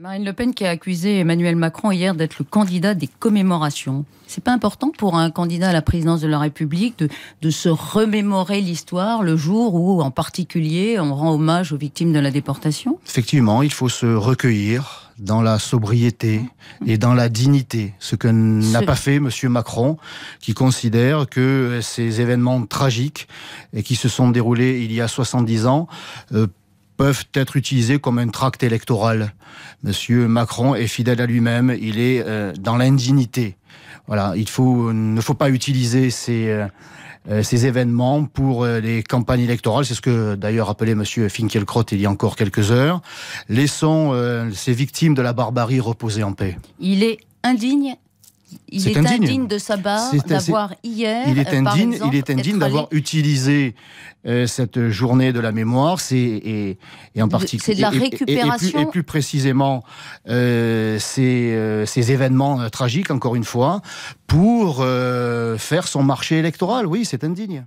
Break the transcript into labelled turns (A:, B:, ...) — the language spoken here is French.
A: Marine Le Pen qui a accusé Emmanuel Macron hier d'être le candidat des commémorations. C'est pas important pour un candidat à la présidence de la République de, se remémorer l'histoire le jour où, en particulier, on rend hommage aux victimes de la déportation
B: Effectivement, il faut se recueillir dans la sobriété et dans la dignité, ce que n'a pas fait M. Macron, qui considère que ces événements tragiques et qui se sont déroulés il y a 70 ans euh, peuvent être utilisés comme un tract électoral. Monsieur Macron est fidèle à lui-même, il est euh, dans l'indignité. Voilà, il faut, ne faut pas utiliser ces, euh, euh, événements pour les campagnes électorales. C'est ce que d'ailleurs appelait Monsieur Finkielkraut il y a encore quelques heures. Laissons ces victimes de la barbarie reposer en paix.
C: Il est indigne il est, indigne. de de Sabah d'avoir hier. Il est indigne, il est indigne
B: d'avoir utilisé euh, cette journée de la mémoire. C'est et, en particulier. la récupération. Et, plus, précisément euh, ces, euh, événements euh, tragiques, encore une fois, pour faire son marché électoral. Oui, c'est indigne.